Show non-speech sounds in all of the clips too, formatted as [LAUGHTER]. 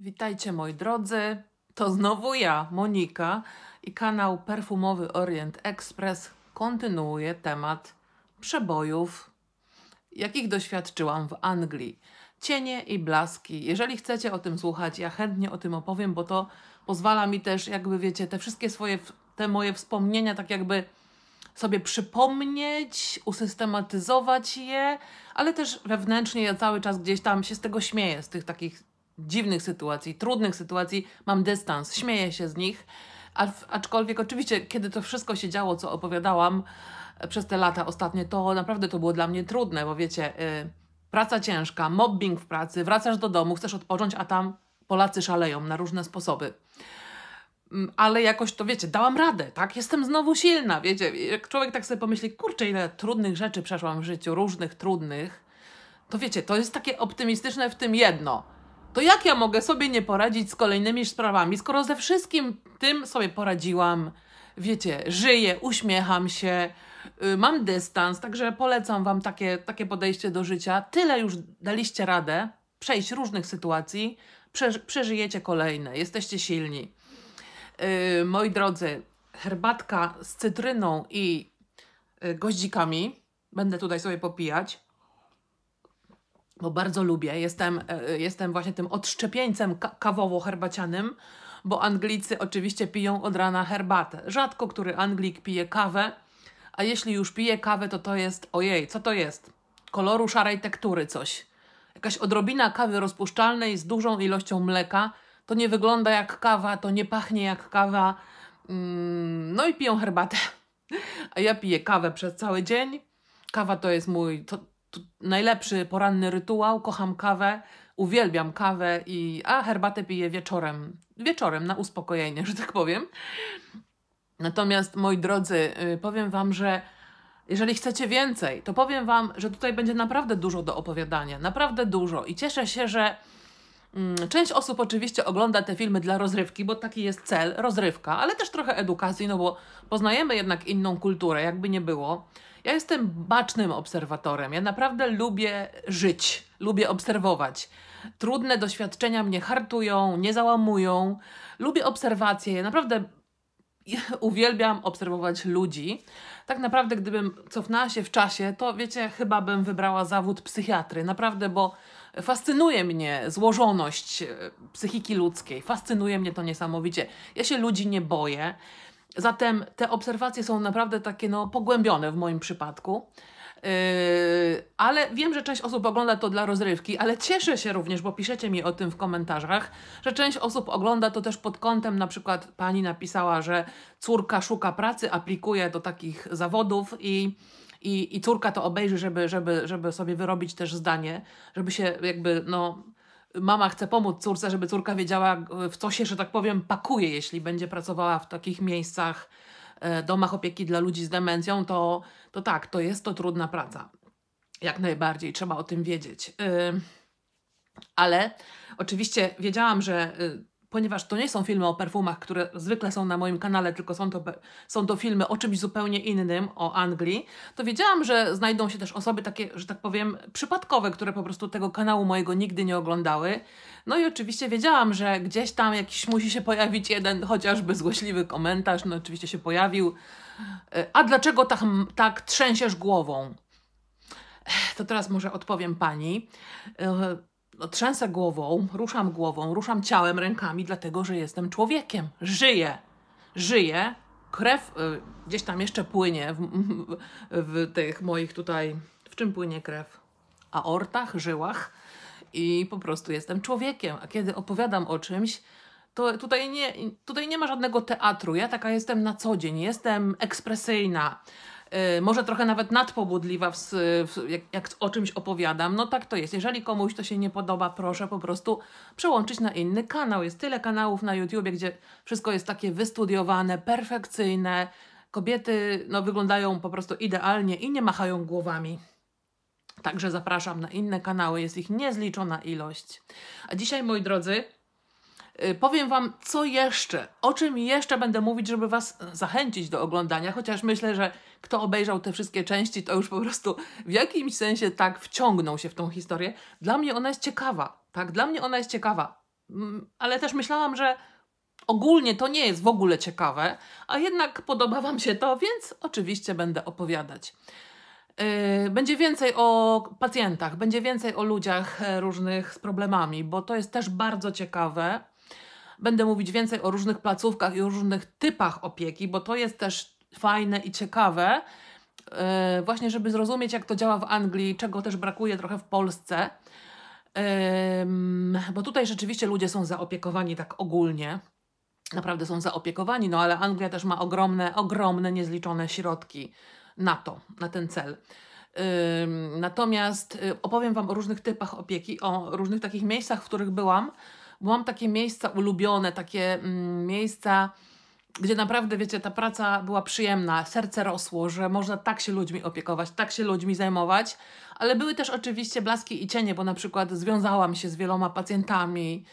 Witajcie moi drodzy. To znowu ja, Monika i kanał Perfumowy Orient Express kontynuuje temat przebojów, jakich doświadczyłam w Anglii. Cienie i blaski. Jeżeli chcecie o tym słuchać, ja chętnie o tym opowiem, bo to pozwala mi też, jakby wiecie, te wszystkie swoje, te moje wspomnienia, tak jakby sobie przypomnieć, usystematyzować je, ale też wewnętrznie ja cały czas gdzieś tam się z tego śmieję, z tych takich dziwnych sytuacji, trudnych sytuacji, mam dystans, śmieję się z nich, aczkolwiek oczywiście, kiedy to wszystko się działo, co opowiadałam e, przez te lata ostatnie, to naprawdę to było dla mnie trudne, bo wiecie, yy, praca ciężka, mobbing w pracy, wracasz do domu, chcesz odpocząć, a tam Polacy szaleją na różne sposoby. Mm, ale jakoś to, wiecie, dałam radę, tak? Jestem znowu silna, wiecie. Jak człowiek tak sobie pomyśli, kurczę, ile trudnych rzeczy przeszłam w życiu, różnych, trudnych, to wiecie, to jest takie optymistyczne w tym jedno – to jak ja mogę sobie nie poradzić z kolejnymi sprawami, skoro ze wszystkim tym sobie poradziłam? Wiecie, żyję, uśmiecham się, yy, mam dystans, także polecam Wam takie, takie podejście do życia. Tyle już daliście radę przejść różnych sytuacji, przeżyjecie kolejne, jesteście silni. Yy, moi drodzy, herbatka z cytryną i y, goździkami. Będę tutaj sobie popijać bo bardzo lubię. Jestem, e, e, jestem właśnie tym odszczepieńcem kawowo-herbacianym, bo Anglicy oczywiście piją od rana herbatę. Rzadko który Anglik pije kawę, a jeśli już pije kawę, to to jest ojej, co to jest? Koloru szarej tektury coś. Jakaś odrobina kawy rozpuszczalnej z dużą ilością mleka. To nie wygląda jak kawa, to nie pachnie jak kawa. Mm, no i piją herbatę. [LAUGHS] A ja piję kawę przez cały dzień. Kawa to jest mój, to, najlepszy poranny rytuał, kocham kawę, uwielbiam kawę i a herbatę piję wieczorem, wieczorem na uspokojenie, że tak powiem. Natomiast moi drodzy, y, powiem wam, że jeżeli chcecie więcej, to powiem wam, że tutaj będzie naprawdę dużo do opowiadania, naprawdę dużo i cieszę się, że mm, Część osób oczywiście ogląda te filmy dla rozrywki, bo taki jest cel, rozrywka, ale też trochę edukacji, no bo poznajemy jednak inną kulturę, jakby nie było. Ja jestem bacznym obserwatorem. Ja naprawdę lubię żyć, lubię obserwować. Trudne doświadczenia mnie hartują, nie załamują. Lubię obserwacje. Ja naprawdę [LAUGHS] uwielbiam obserwować ludzi. Tak naprawdę, gdybym cofnęła się w czasie, to wiecie, chyba bym wybrała zawód psychiatry. Naprawdę, bo fascynuje mnie złożoność e, psychiki ludzkiej. Fascynuje mnie to niesamowicie. Ja się ludzi nie boję. Zatem te obserwacje są naprawdę takie no, pogłębione w moim przypadku. Yy, ale wiem, że część osób ogląda to dla rozrywki, ale cieszę się również, bo piszecie mi o tym w komentarzach, że część osób ogląda to też pod kątem, na przykład pani napisała, że córka szuka pracy, aplikuje do takich zawodów i, i, i córka to obejrzy, żeby, żeby, żeby sobie wyrobić też zdanie, żeby się jakby no mama chce pomóc córce, żeby córka wiedziała, e, w co się, że tak powiem, pakuje, jeśli będzie pracowała w takich miejscach, e, domach opieki dla ludzi z demencją, to, to tak, to jest to trudna praca. Jak najbardziej trzeba o tym wiedzieć. Ale oczywiście wiedziałam, że y, ponieważ to nie są filmy o perfumach, które zwykle są na moim kanale, tylko są to, są to filmy o czymś zupełnie innym, o Anglii, to wiedziałam, że znajdą się też osoby takie, że tak powiem, przypadkowe, które po prostu tego kanału mojego nigdy nie oglądały. No i oczywiście wiedziałam, że gdzieś tam jakiś musi się pojawić jeden chociażby złośliwy komentarz, no oczywiście się pojawił. E, a dlaczego tak, tak trzęsiesz głową? To teraz może odpowiem pani. E, no, trzęsę głową, ruszam głową, ruszam ciałem, rękami, dlatego że jestem człowiekiem. Żyję. Żyję. Krew y, gdzieś tam jeszcze płynie w, w, tych moich tutaj. W czym płynie krew? Aortach, żyłach. I po prostu jestem człowiekiem. A kiedy opowiadam o czymś, to tutaj nie, tutaj nie ma żadnego teatru. Ja taka jestem na co dzień. Jestem ekspresyjna. Y, może trochę nawet nadpobudliwa, w, w, jak, jak, o czymś opowiadam. No tak to jest. Jeżeli komuś to się nie podoba, proszę po prostu przełączyć na inny kanał. Jest tyle kanałów na YouTubie, gdzie wszystko jest takie wystudiowane, perfekcyjne. Kobiety no, wyglądają po prostu idealnie i nie machają głowami. Także zapraszam na inne kanały, jest ich niezliczona ilość. A dzisiaj, moi drodzy, Y, powiem Wam, co jeszcze, o czym jeszcze będę mówić, żeby Was zachęcić do oglądania, chociaż myślę, że kto obejrzał te wszystkie części, to już po prostu w jakimś sensie tak wciągnął się w tą historię. Dla mnie ona jest ciekawa, tak? Dla mnie ona jest ciekawa, mm, ale też myślałam, że ogólnie to nie jest w ogóle ciekawe, a jednak podoba Wam się to, więc oczywiście będę opowiadać. Y, będzie więcej o pacjentach, będzie więcej o ludziach e, różnych z problemami, bo to jest też bardzo ciekawe. Będę mówić więcej o różnych placówkach i o różnych typach opieki, bo to jest też fajne i ciekawe, yy, właśnie żeby zrozumieć, jak to działa w Anglii, czego też brakuje trochę w Polsce. Yy, bo tutaj rzeczywiście ludzie są zaopiekowani tak ogólnie. Naprawdę są zaopiekowani, no ale Anglia też ma ogromne, ogromne, niezliczone środki na to, na ten cel. Natomiast e, opowiem Wam o różnych typach opieki, o różnych takich miejscach, w których byłam, bo mam takie miejsca ulubione, takie mm, miejsca, gdzie naprawdę, wiecie, ta praca była przyjemna, serce rosło, że można tak się ludźmi opiekować, tak się ludźmi zajmować, ale były też oczywiście blaski i cienie, bo na przykład związałam się z wieloma pacjentami,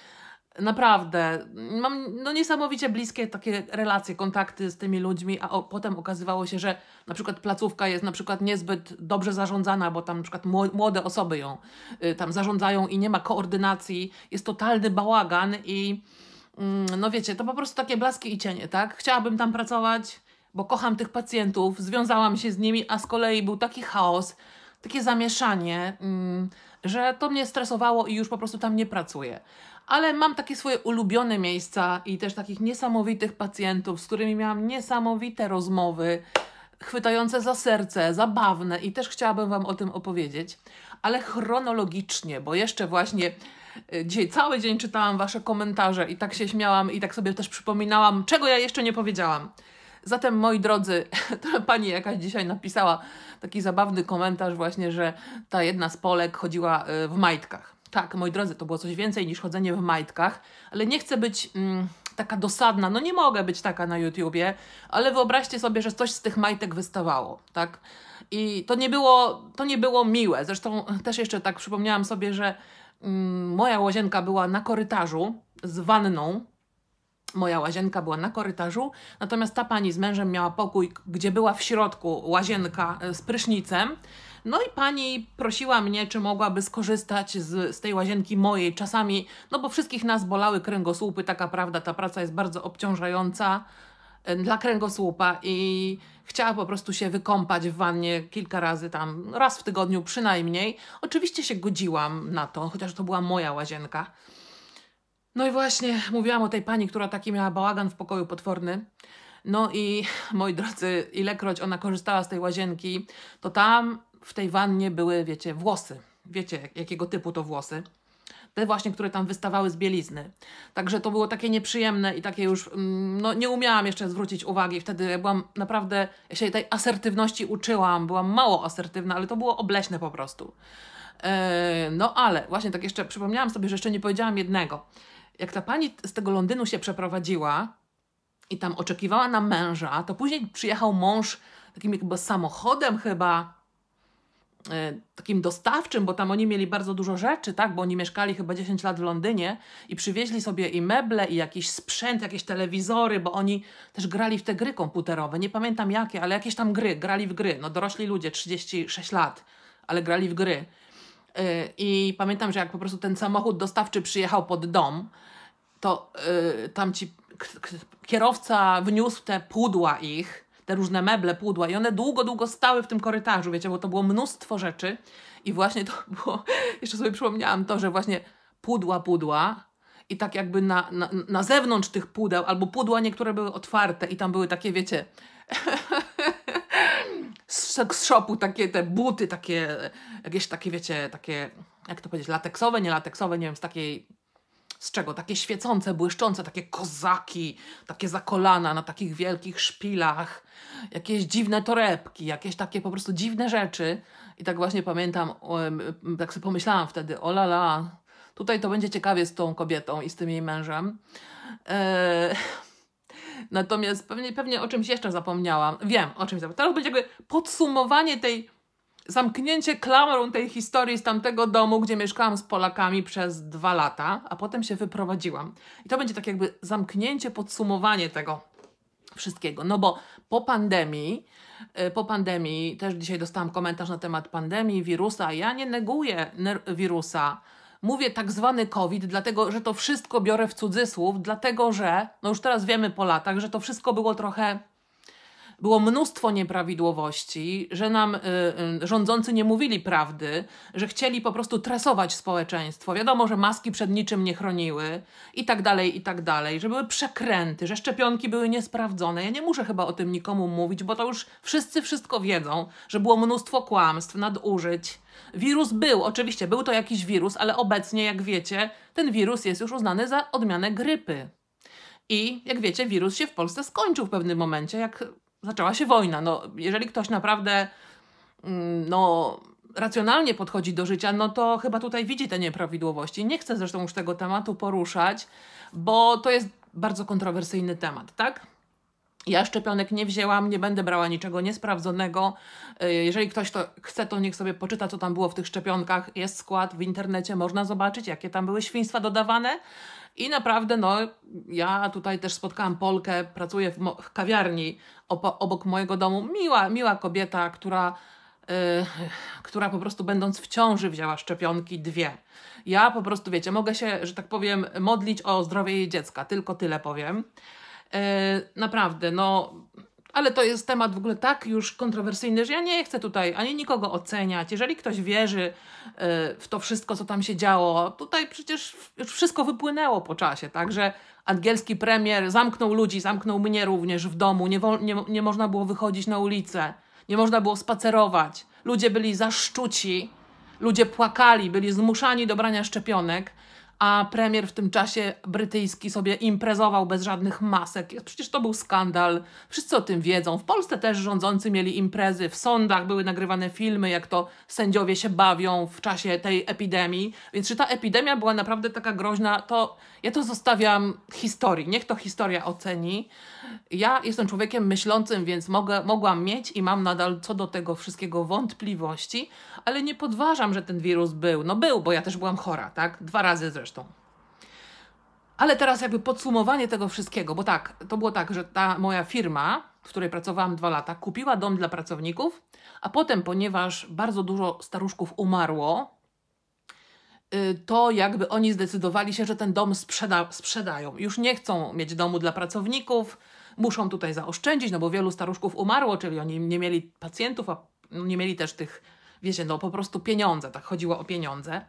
Naprawdę, mam no niesamowicie bliskie takie relacje, kontakty z tymi ludźmi, a o, potem okazywało się, że na przykład placówka jest na przykład niezbyt dobrze zarządzana, bo tam na przykład młode osoby ją y, tam zarządzają i nie ma koordynacji, jest totalny bałagan i y, no wiecie, to po prostu takie blaski i cienie, tak? Chciałabym tam pracować, bo kocham tych pacjentów, związałam się z nimi, a z kolei był taki chaos, takie zamieszanie, y, że to mnie stresowało i już po prostu tam nie pracuję ale mam takie swoje ulubione miejsca i też takich niesamowitych pacjentów, z którymi miałam niesamowite rozmowy, chwytające za serce, zabawne i też chciałabym Wam o tym opowiedzieć, ale chronologicznie, bo jeszcze właśnie y, dzisiaj cały dzień czytałam Wasze komentarze i tak się śmiałam i tak sobie też przypominałam, czego ja jeszcze nie powiedziałam. Zatem, moi drodzy, [LAUGHS] pani jakaś dzisiaj napisała taki zabawny komentarz właśnie, że ta jedna z Polek chodziła y, w majtkach. Tak, moi drodzy, to było coś więcej niż chodzenie w majtkach, ale nie chcę być mm, taka dosadna, no nie mogę być taka na YouTubie, ale wyobraźcie sobie, że coś z tych majtek wystawało, tak? I to nie było, to nie było miłe. Zresztą też jeszcze tak przypomniałam sobie, że mm, moja łazienka była na korytarzu z wanną, moja łazienka była na korytarzu, natomiast ta pani z mężem miała pokój, gdzie była w środku łazienka e, z prysznicem no i pani prosiła mnie, czy mogłaby skorzystać z, z tej łazienki mojej czasami, no bo wszystkich nas bolały kręgosłupy, taka prawda, ta praca jest bardzo obciążająca e, dla kręgosłupa i chciała po prostu się wykąpać w wannie kilka razy tam, raz w tygodniu przynajmniej. Oczywiście się godziłam na to, chociaż to była moja łazienka. No i właśnie mówiłam o tej pani, która taki miała bałagan w pokoju potworny. No i moi drodzy, ilekroć ona korzystała z tej łazienki, to tam w tej wannie były, wiecie, włosy. Wiecie, jakiego typu to włosy. Te właśnie, które tam wystawały z bielizny. Także to było takie nieprzyjemne i takie już, mm, no nie umiałam jeszcze zwrócić uwagi. Wtedy ja byłam naprawdę, ja się tej asertywności uczyłam, byłam mało asertywna, ale to było obleśne po prostu. E, no ale właśnie tak jeszcze przypomniałam sobie, że jeszcze nie powiedziałam jednego. Jak ta pani z tego Londynu się przeprowadziła i tam oczekiwała na męża, to później przyjechał mąż takim jakby samochodem chyba, E, takim dostawczym, bo tam oni mieli bardzo dużo rzeczy, tak, bo oni mieszkali chyba 10 lat w Londynie i przywieźli sobie i meble, i jakiś sprzęt, jakieś telewizory, bo oni też grali w te gry komputerowe, nie pamiętam jakie, ale jakieś tam gry, grali w gry, no dorośli ludzie, 36 lat, ale grali w gry. E, I pamiętam, że jak po prostu ten samochód dostawczy przyjechał pod dom, to e, tam ci kierowca wniósł te pudła ich, te różne meble, pudła i one długo, długo stały w tym korytarzu, wiecie, bo to było mnóstwo rzeczy i właśnie to [LAUGHS] było, jeszcze sobie przypomniałam to, że właśnie pudła, pudła i tak jakby na, na, na zewnątrz tych pudeł, albo pudła niektóre były otwarte i tam były takie, wiecie, [LAUGHS] z shopu takie te buty, takie jakieś takie, wiecie, takie, jak to powiedzieć, lateksowe, nie lateksowe, nie wiem, z takiej z czego? Takie świecące, błyszczące, takie kozaki, takie zakolana na takich wielkich szpilach, jakieś dziwne torebki, jakieś takie po prostu dziwne rzeczy. I tak właśnie pamiętam, tak sobie pomyślałam wtedy, o la la, tutaj to będzie ciekawie z tą kobietą i z tym jej mężem. E, natomiast pewnie, pewnie o czymś jeszcze zapomniałam. Wiem, o czymś zapomniałam. Teraz będzie jakby podsumowanie tej zamknięcie klamrą tej historii z tamtego domu, gdzie mieszkałam z Polakami przez dwa lata, a potem się wyprowadziłam. I to będzie tak jakby zamknięcie, podsumowanie tego wszystkiego. No bo po pandemii, e, po pandemii, też dzisiaj dostałam komentarz na temat pandemii, wirusa. Ja nie neguję wirusa. Mówię tak zwany COVID, dlatego że to wszystko biorę w cudzysłów, dlatego że, no już teraz wiemy po latach, że to wszystko było trochę było mnóstwo nieprawidłowości, że nam y, y, rządzący nie mówili prawdy, że chcieli po prostu tresować społeczeństwo. Wiadomo, że maski przed niczym nie chroniły i tak dalej, i tak dalej, że były przekręty, że szczepionki były niesprawdzone. Ja nie muszę chyba o tym nikomu mówić, bo to już wszyscy wszystko wiedzą, że było mnóstwo kłamstw, nadużyć. Wirus był, oczywiście był to jakiś wirus, ale obecnie, jak wiecie, ten wirus jest już uznany za odmianę grypy. I jak wiecie, wirus się w Polsce skończył w pewnym momencie, jak zaczęła się wojna. No, jeżeli ktoś naprawdę mm, no, racjonalnie podchodzi do życia, no to chyba tutaj widzi te nieprawidłowości. Nie chcę zresztą już tego tematu poruszać, bo to jest bardzo kontrowersyjny temat, tak? Ja szczepionek nie wzięłam, nie będę brała niczego niesprawdzonego. E, jeżeli ktoś to chce, to niech sobie poczyta, co tam było w tych szczepionkach. Jest skład w internecie, można zobaczyć, jakie tam były świństwa dodawane. I naprawdę, no, ja tutaj też spotkałam Polkę, pracuję w, w kawiarni obok mojego domu. Miła, miła kobieta, która, yy, która po prostu będąc w ciąży wzięła szczepionki dwie. Ja po prostu, wiecie, mogę się, że tak powiem, modlić o zdrowie jej dziecka, tylko tyle powiem. Yy, naprawdę, no, ale to jest temat w ogóle tak już kontrowersyjny, że ja nie chcę tutaj ani nikogo oceniać. Jeżeli ktoś wierzy e, w to wszystko, co tam się działo, tutaj przecież już wszystko wypłynęło po czasie, także angielski premier zamknął ludzi, zamknął mnie również w domu, nie, nie, nie można było wychodzić na ulicę, nie można było spacerować, ludzie byli zaszczuci, ludzie płakali, byli zmuszani do brania szczepionek, a premier w tym czasie brytyjski sobie imprezował bez żadnych masek. Przecież to był skandal. Wszyscy o tym wiedzą. W Polsce też rządzący mieli imprezy, w sądach były nagrywane filmy, jak to sędziowie się bawią w czasie tej epidemii. Więc czy ta epidemia była naprawdę taka groźna, to ja to zostawiam historii. Niech to historia oceni. Ja jestem człowiekiem myślącym, więc mogę, mogłam mieć i mam nadal co do tego wszystkiego wątpliwości, ale nie podważam, że ten wirus był. No był, bo ja też byłam chora, tak? Dwa razy zresztą. Ale teraz jakby podsumowanie tego wszystkiego, bo tak, to było tak, że ta moja firma, w której pracowałam dwa lata, kupiła dom dla pracowników, a potem, ponieważ bardzo dużo staruszków umarło, Y, to jakby oni zdecydowali się, że ten dom sprzeda sprzedają. Już nie chcą mieć domu dla pracowników, muszą tutaj zaoszczędzić, no bo wielu staruszków umarło, czyli oni nie mieli pacjentów, a nie mieli też tych, wiecie, no po prostu pieniądze, tak chodziło o pieniądze.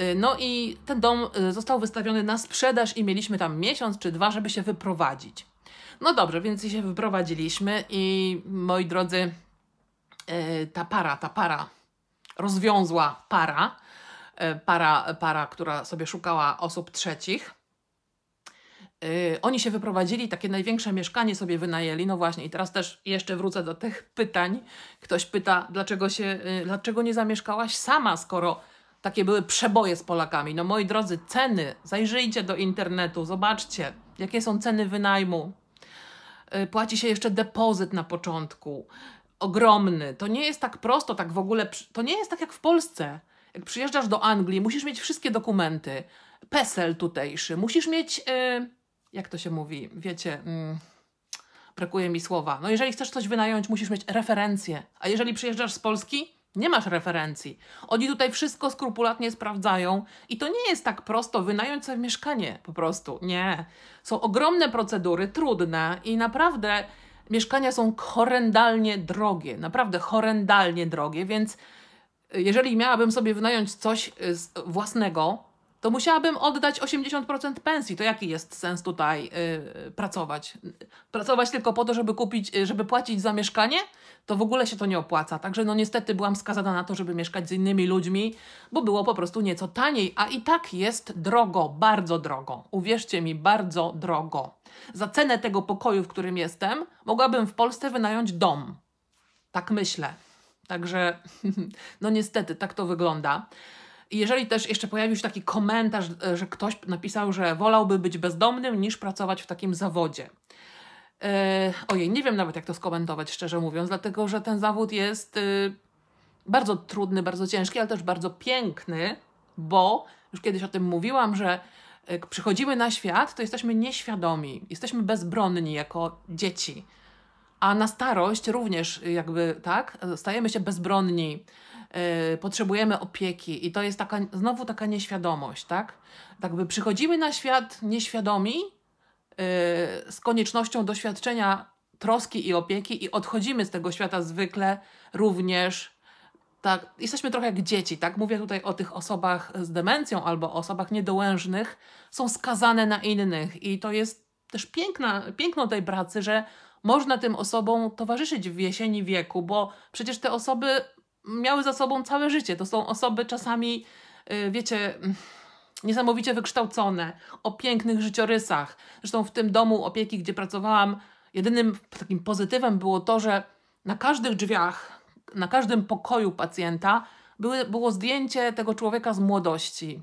Y, no i ten dom y, został wystawiony na sprzedaż i mieliśmy tam miesiąc czy dwa, żeby się wyprowadzić. No dobrze, więc się wyprowadziliśmy i moi drodzy, ta para, ta para, rozwiązła para, E, para, para która sobie szukała osób trzecich. Yy, oni się wyprowadzili, takie największe mieszkanie sobie wynajęli. No właśnie, i teraz też jeszcze wrócę do tych pytań. Ktoś pyta, dlaczego, się, yy, dlaczego nie zamieszkałaś sama, skoro takie były przeboje z Polakami. No moi drodzy, ceny, zajrzyjcie do internetu, zobaczcie, jakie są ceny wynajmu. Yy, płaci się jeszcze depozyt na początku, ogromny. To nie jest tak prosto, tak w ogóle, to nie jest tak jak w Polsce jak przyjeżdżasz do Anglii, musisz mieć wszystkie dokumenty, PESEL tutejszy, musisz mieć, y, jak to się mówi, wiecie, mm, brakuje mi słowa. No jeżeli chcesz coś wynająć, musisz mieć referencję, a jeżeli przyjeżdżasz z Polski, nie masz referencji. Oni tutaj wszystko skrupulatnie sprawdzają i to nie jest tak prosto wynająć sobie mieszkanie po prostu. Nie. Są ogromne procedury, trudne i naprawdę mieszkania są horrendalnie drogie. Naprawdę horrendalnie drogie, więc jeżeli miałabym sobie wynająć coś y, własnego, to musiałabym oddać 80% pensji. To jaki jest sens tutaj yy, pracować? Pracować tylko po to, żeby kupić, y, żeby płacić za mieszkanie? To w ogóle się to nie opłaca. Także no niestety byłam skazana na to, żeby mieszkać z innymi ludźmi, bo było po prostu nieco taniej, a i tak jest drogo, bardzo drogo. Uwierzcie mi, bardzo drogo. Za cenę tego pokoju, w którym jestem, mogłabym w Polsce wynająć dom. Tak myślę. Także, [LAUGHS] no niestety, tak to wygląda. I jeżeli też jeszcze pojawił się taki komentarz, e, że ktoś napisał, że wolałby być bezdomnym niż pracować w takim zawodzie. Yy, ojej, nie wiem nawet jak to skomentować, szczerze mówiąc, dlatego że ten zawód jest yy, bardzo trudny, bardzo ciężki, ale też bardzo piękny, bo już kiedyś o tym mówiłam, że jak e, przychodzimy na świat, to jesteśmy nieświadomi, jesteśmy bezbronni jako dzieci a na starość również y, jakby, tak, stajemy się bezbronni, yy, potrzebujemy opieki i to jest taka, znowu taka nieświadomość, tak? Tak by przychodzimy na świat nieświadomi, yy, z koniecznością doświadczenia troski i opieki i odchodzimy z tego świata zwykle również tak, jesteśmy trochę jak dzieci, tak? Mówię tutaj o tych osobach z demencją albo osobach niedołężnych, są skazane na innych i to jest też piękna, piękno tej pracy, że można tym osobom towarzyszyć w jesieni wieku, bo przecież te osoby miały za sobą całe życie. To są osoby czasami, y, wiecie, mm, niesamowicie wykształcone, o pięknych życiorysach. Zresztą w tym domu opieki, gdzie pracowałam, jedynym takim pozytywem było to, że na każdych drzwiach, na każdym pokoju pacjenta były, było zdjęcie tego człowieka z młodości.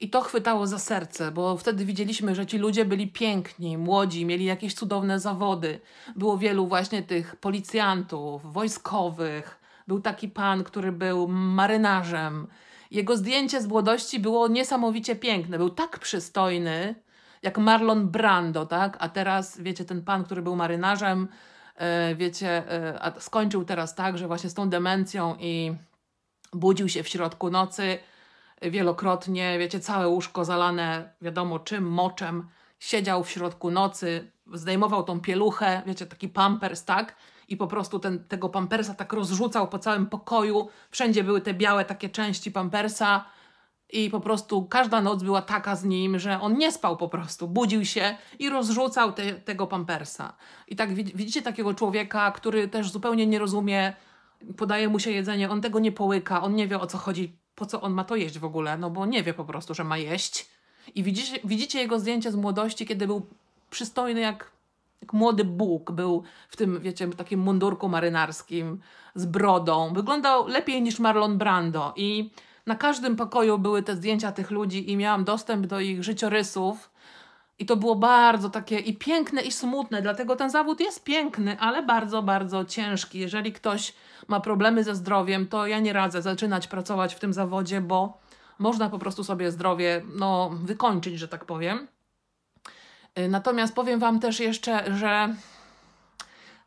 I to chwytało za serce, bo wtedy widzieliśmy, że ci ludzie byli piękni, młodzi, mieli jakieś cudowne zawody. Było wielu właśnie tych policjantów, wojskowych. Był taki pan, który był marynarzem. Jego zdjęcie z młodości było niesamowicie piękne. Był tak przystojny, jak Marlon Brando, tak? A teraz, wiecie, ten pan, który był marynarzem, e, wiecie, e, skończył teraz tak, że właśnie z tą demencją i budził się w środku nocy wielokrotnie, wiecie, całe łóżko zalane wiadomo czym, moczem, siedział w środku nocy, zdejmował tą pieluchę, wiecie, taki pampers, tak? I po prostu ten, tego pampersa tak rozrzucał po całym pokoju, wszędzie były te białe takie części pampersa i po prostu każda noc była taka z nim, że on nie spał po prostu, budził się i rozrzucał te, tego pampersa. I tak widzicie takiego człowieka, który też zupełnie nie rozumie, podaje mu się jedzenie, on tego nie połyka, on nie wie o co chodzi po co on ma to jeść w ogóle, no bo nie wie po prostu, że ma jeść. I widzicie, widzicie jego zdjęcie z młodości, kiedy był przystojny jak, jak młody Bóg, był w tym, wiecie, takim mundurku marynarskim z brodą. Wyglądał lepiej niż Marlon Brando i na każdym pokoju były te zdjęcia tych ludzi i miałam dostęp do ich życiorysów i to było bardzo takie i piękne, i smutne, dlatego ten zawód jest piękny, ale bardzo, bardzo ciężki. Jeżeli ktoś ma problemy ze zdrowiem, to ja nie radzę zaczynać pracować w tym zawodzie, bo można po prostu sobie zdrowie no, wykończyć, że tak powiem. Y, natomiast powiem Wam też jeszcze, że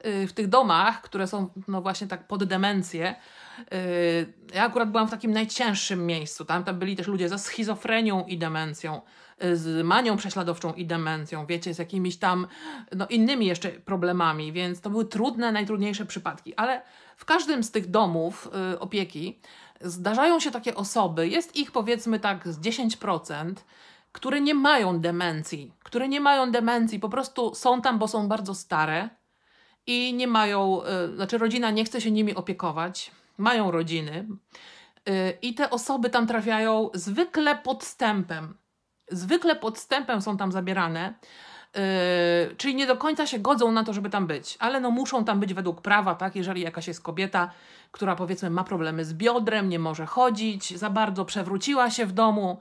y, w tych domach, które są no właśnie tak pod demencję, y, ja akurat byłam w takim najcięższym miejscu. Tam, tam byli też ludzie ze schizofrenią i demencją z manią prześladowczą i demencją, wiecie, z jakimiś tam no, innymi jeszcze problemami, więc to były trudne, najtrudniejsze przypadki, ale w każdym z tych domów y, opieki zdarzają się takie osoby, jest ich powiedzmy tak z 10%, które nie mają demencji, które nie mają demencji, po prostu są tam, bo są bardzo stare i nie mają, y, znaczy rodzina nie chce się nimi opiekować, mają rodziny. Y, I te osoby tam trafiają zwykle podstępem zwykle podstępem są tam zabierane. Yy, czyli nie do końca się godzą na to, żeby tam być, ale no muszą tam być według prawa, tak? Jeżeli jakaś jest kobieta, która powiedzmy ma problemy z biodrem, nie może chodzić, za bardzo przewróciła się w domu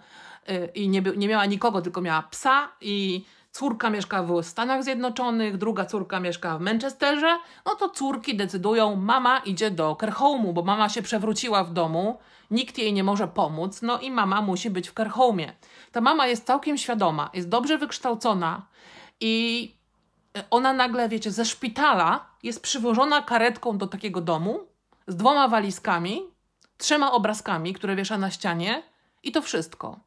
yy, i nie, nie miała nikogo, tylko miała psa i córka mieszka w Stanach Zjednoczonych, druga córka mieszka w Manchesterze, no to córki decydują, mama idzie do kerhomu, bo mama się przewróciła w domu, nikt jej nie może pomóc, no i mama musi być w kerhomie. Ta mama jest całkiem świadoma, jest dobrze wykształcona i e, ona nagle, wiecie, ze szpitala jest przywożona karetką do takiego domu z dwoma walizkami, trzema obrazkami, które wiesza na ścianie i to wszystko.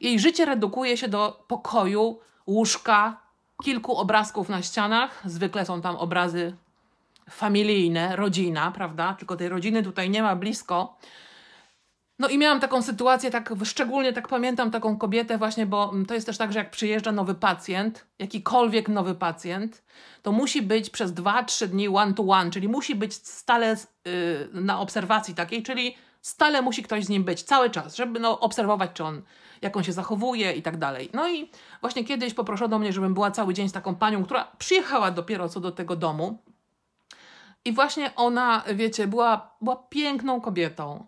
Jej życie redukuje się do pokoju łóżka, kilku obrazków na ścianach. Zwykle są tam obrazy familijne, rodzina, prawda? Tylko tej rodziny tutaj nie ma blisko. No i miałam taką sytuację, tak szczególnie tak pamiętam taką kobietę właśnie, bo to jest też tak, że jak przyjeżdża nowy pacjent, jakikolwiek nowy pacjent, to musi być przez 2-3 dni one to one, czyli musi być stale yy, na obserwacji takiej, czyli stale musi ktoś z nim być cały czas, żeby no, obserwować, czy on jak on się zachowuje i tak dalej. No i właśnie kiedyś poproszono mnie, żebym była cały dzień z taką panią, która przyjechała dopiero co do tego domu. I właśnie ona, wiecie, była, była piękną kobietą.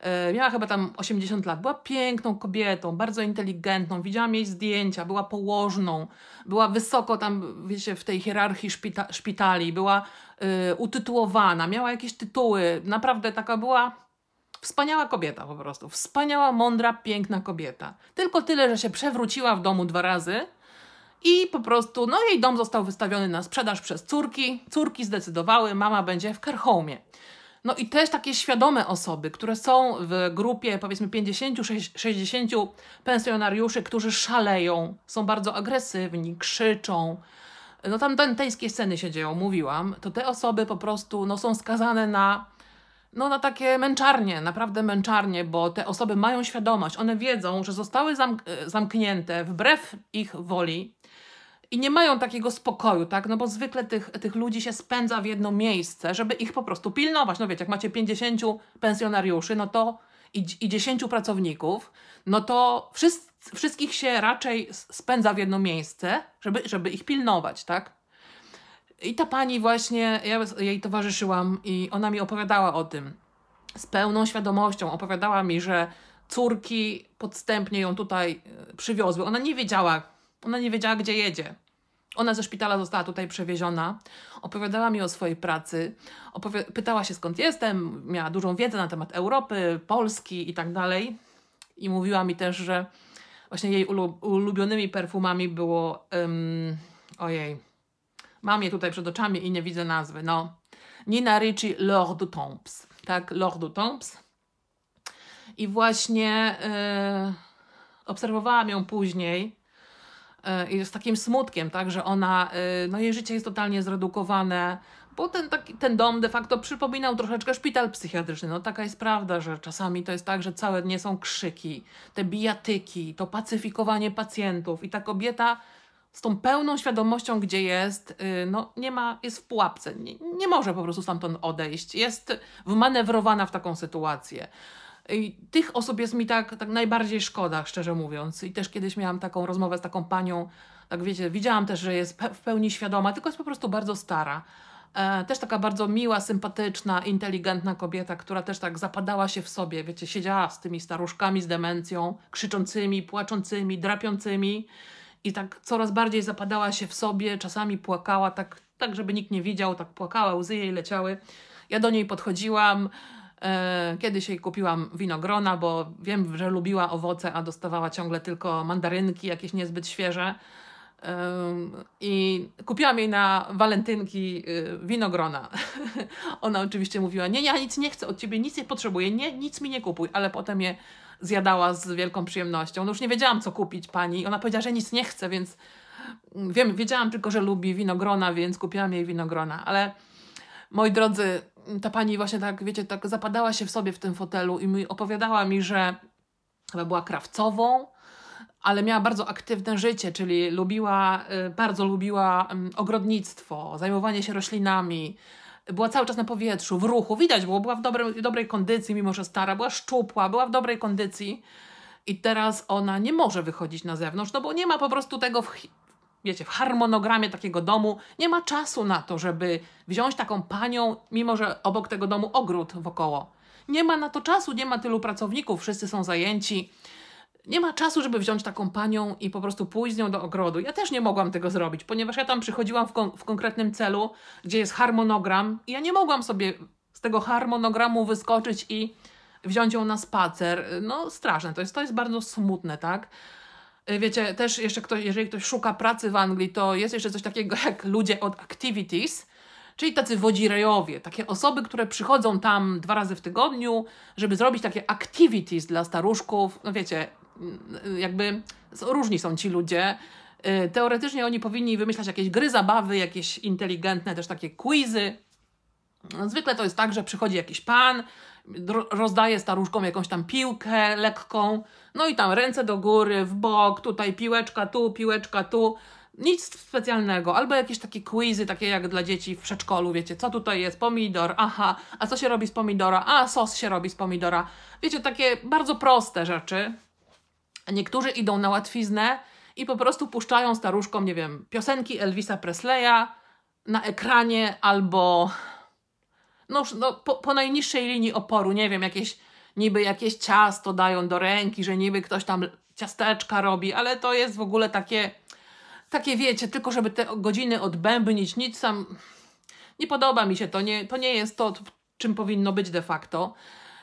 E, miała chyba tam 80 lat, była piękną kobietą, bardzo inteligentną, widziałam jej zdjęcia, była położną, była wysoko tam, wiecie, w tej hierarchii szpita szpitali, była y, utytułowana, miała jakieś tytuły, naprawdę taka była Wspaniała kobieta po prostu. Wspaniała, mądra, piękna kobieta. Tylko tyle, że się przewróciła w domu dwa razy i po prostu, no jej dom został wystawiony na sprzedaż przez córki. Córki zdecydowały, mama będzie w Carhomie. No i też takie świadome osoby, które są w grupie powiedzmy 50-60 pensjonariuszy, którzy szaleją, są bardzo agresywni, krzyczą. No tam dantejskie sceny się dzieją, mówiłam. To te osoby po prostu no, są skazane na no, na takie męczarnie, naprawdę męczarnie, bo te osoby mają świadomość, one wiedzą, że zostały zamk e, zamknięte wbrew ich woli i nie mają takiego spokoju, tak? No bo zwykle tych, tych ludzi się spędza w jedno miejsce, żeby ich po prostu pilnować. No wiecie, jak macie 50 pensjonariuszy, no to i, i 10 pracowników, no to wszyscy, wszystkich się raczej spędza w jedno miejsce, żeby, żeby ich pilnować, tak? I ta pani właśnie, ja jej towarzyszyłam i ona mi opowiadała o tym z pełną świadomością. Opowiadała mi, że córki podstępnie ją tutaj e, przywiozły. Ona nie wiedziała, ona nie wiedziała, gdzie jedzie. Ona ze szpitala została tutaj przewieziona. Opowiadała mi o swojej pracy. Opowi- pytała się skąd jestem. Miała dużą wiedzę na temat Europy, Polski i tak dalej. I mówiła mi też, że właśnie jej ulubionymi perfumami było. Um, ojej Mam je tutaj przed oczami i nie widzę nazwy. No. Nina Ricci, Lord Tombs, Tak, Lord Tombs. I właśnie yy, obserwowałam ją później e, i yy, z takim smutkiem, tak, że ona, yy, no jej życie jest totalnie zredukowane, bo ten, taki, ten dom de facto przypominał troszeczkę szpital psychiatryczny. No taka jest prawda, że czasami to jest tak, że całe dnie są krzyki, te bijatyki, to pacyfikowanie pacjentów i ta kobieta z tą pełną świadomością, gdzie jest, y, no nie ma, jest w pułapce, nie, nie może po prostu stamtąd odejść, jest wmanewrowana w taką sytuację. I tych osób jest mi tak, tak najbardziej szkoda, szczerze mówiąc. I też kiedyś miałam taką rozmowę z taką panią, tak wiecie, widziałam też, że jest w pełni świadoma, tylko jest po prostu bardzo stara. E, też taka bardzo miła, sympatyczna, inteligentna kobieta, która też tak zapadała się w sobie, wiecie, siedziała z tymi staruszkami z demencją, krzyczącymi, płaczącymi, drapiącymi i tak coraz bardziej zapadała się w sobie, czasami płakała, tak, tak żeby nikt nie widział, tak płakała, łzy jej leciały. Ja do niej podchodziłam, e, kiedyś jej kupiłam winogrona, bo wiem, że lubiła owoce, a dostawała ciągle tylko mandarynki, jakieś niezbyt świeże. I kupiłam jej na walentynki y, winogrona. [LAUGHS] Ona oczywiście mówiła: Nie, ja nic nie chcę od ciebie, nic nie potrzebuję, nie, nic mi nie kupuj, ale potem je zjadała z wielką przyjemnością. No już nie wiedziałam, co kupić pani. Ona powiedziała, że nic nie chce, więc mm, wiem, wiedziałam tylko, że lubi winogrona, więc kupiłam jej winogrona. Ale moi drodzy, mm, ta pani właśnie tak, wiecie, tak zapadała się w sobie w tym fotelu i mi opowiadała mi, że chyba była krawcową, ale miała bardzo aktywne życie, czyli lubiła, y, bardzo lubiła mm, ogrodnictwo, zajmowanie się roślinami, była cały czas na powietrzu, w ruchu, widać było, była w dobrej, dobrej kondycji, mimo że stara, była szczupła, była w dobrej kondycji i teraz ona nie może wychodzić na zewnątrz, no bo nie ma po prostu tego w, wiecie, w harmonogramie takiego domu nie ma czasu na to, żeby wziąć taką panią, mimo że obok tego domu ogród wokoło. Nie ma na to czasu, nie ma tylu pracowników, wszyscy są zajęci nie ma czasu, żeby wziąć taką panią i po prostu pójść z nią do ogrodu. Ja też nie mogłam tego zrobić, ponieważ ja tam przychodziłam w, kon w konkretnym celu, gdzie jest harmonogram, i ja nie mogłam sobie z tego harmonogramu wyskoczyć i wziąć ją na spacer. No, straszne, to jest, to jest bardzo smutne, tak? Y, wiecie, też jeszcze ktoś, jeżeli ktoś szuka pracy w Anglii, to jest jeszcze coś takiego jak ludzie od activities, czyli tacy wodzirejowie, takie osoby, które przychodzą tam dwa razy w tygodniu, żeby zrobić takie activities dla staruszków. No wiecie, jakby różni są ci ludzie. Y, teoretycznie oni powinni wymyślać jakieś gry zabawy, jakieś inteligentne też takie quizy. No, zwykle to jest tak, że przychodzi jakiś pan, rozdaje staruszkom jakąś tam piłkę lekką, no i tam ręce do góry, w bok, tutaj piłeczka tu, piłeczka tu. Nic specjalnego, albo jakieś takie quizy, takie jak dla dzieci w przedszkolu, wiecie, co tutaj jest pomidor, aha, a co się robi z pomidora, a sos się robi z pomidora. Wiecie, takie bardzo proste rzeczy, Niektórzy idą na łatwiznę i po prostu puszczają staruszkom, nie wiem, piosenki Elvisa Presleya na ekranie albo no, no po, po najniższej linii oporu, nie wiem, jakieś niby jakieś ciasto dają do ręki, że niby ktoś tam ciasteczka robi, ale to jest w ogóle takie, takie wiecie, tylko żeby te godziny odbębnić, nic sam, nie podoba mi się to, nie, to nie jest to, czym powinno być de facto.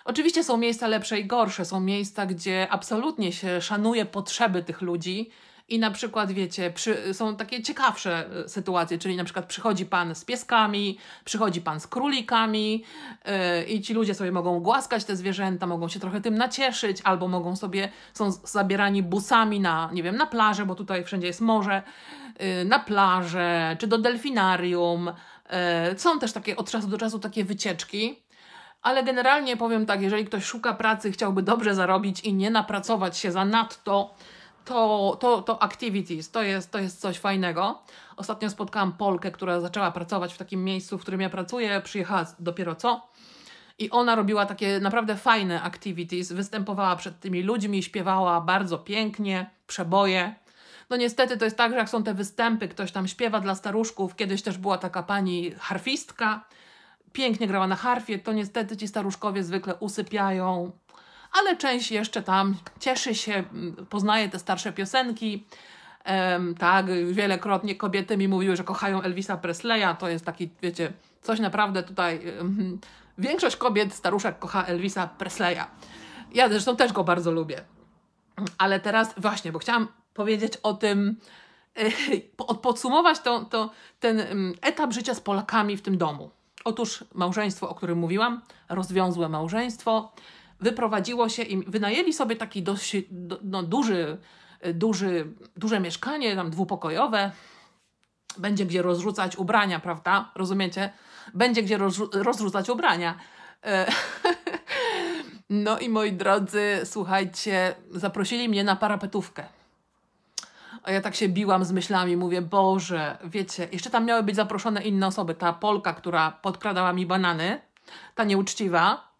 Oczywiście są miejsca lepsze i gorsze, są miejsca, gdzie absolutnie się szanuje potrzeby tych ludzi. I na przykład, wiecie, przy, są takie ciekawsze e, sytuacje, czyli na przykład przychodzi pan z pieskami, przychodzi pan z królikami yy, i ci ludzie sobie mogą głaskać te zwierzęta, mogą się trochę tym nacieszyć, albo mogą sobie, są zabierani busami na, nie wiem, na plażę, bo tutaj wszędzie jest morze, yy, na plażę, czy do delfinarium. Yy, są też takie od czasu do czasu takie wycieczki, ale generalnie powiem tak, jeżeli ktoś szuka pracy, chciałby dobrze zarobić i nie napracować się za nadto, to, to, to activities, to jest, to jest coś fajnego. Ostatnio spotkałam Polkę, która zaczęła pracować w takim miejscu, w którym ja pracuję, przyjechała dopiero co. I ona robiła takie naprawdę fajne activities, występowała przed tymi ludźmi, śpiewała bardzo pięknie, przeboje. No niestety to jest tak, że jak są te występy, ktoś tam śpiewa dla staruszków. Kiedyś też była taka pani harfistka, pięknie grała na harfie, to niestety ci staruszkowie zwykle usypiają, ale część jeszcze tam cieszy się, mm, poznaje te starsze piosenki. Um, tak, wielokrotnie kobiety mi mówiły, że kochają Elvisa Presleya, to jest taki, wiecie, coś naprawdę tutaj... Um, większość kobiet, staruszek kocha Elvisa Presleya. Ja zresztą też go bardzo lubię. Ale teraz właśnie, bo chciałam powiedzieć o tym, e, [LAUGHS] podsumować to, to, ten mm, etap życia z Polakami w tym domu. Otóż małżeństwo, o którym mówiłam, rozwiązłe małżeństwo, wyprowadziło się i wynajęli sobie taki dość no, duży, duży, duże mieszkanie, tam dwupokojowe. Będzie gdzie rozrzucać ubrania, prawda? Rozumiecie? Będzie gdzie rozrzu rozrzucać ubrania. E, [LAUGHS] no i moi drodzy, słuchajcie, zaprosili mnie na parapetówkę. A ja tak się biłam z myślami, mówię, Boże, wiecie, jeszcze tam miały być zaproszone inne osoby. Ta Polka, która podkradała mi banany, ta nieuczciwa.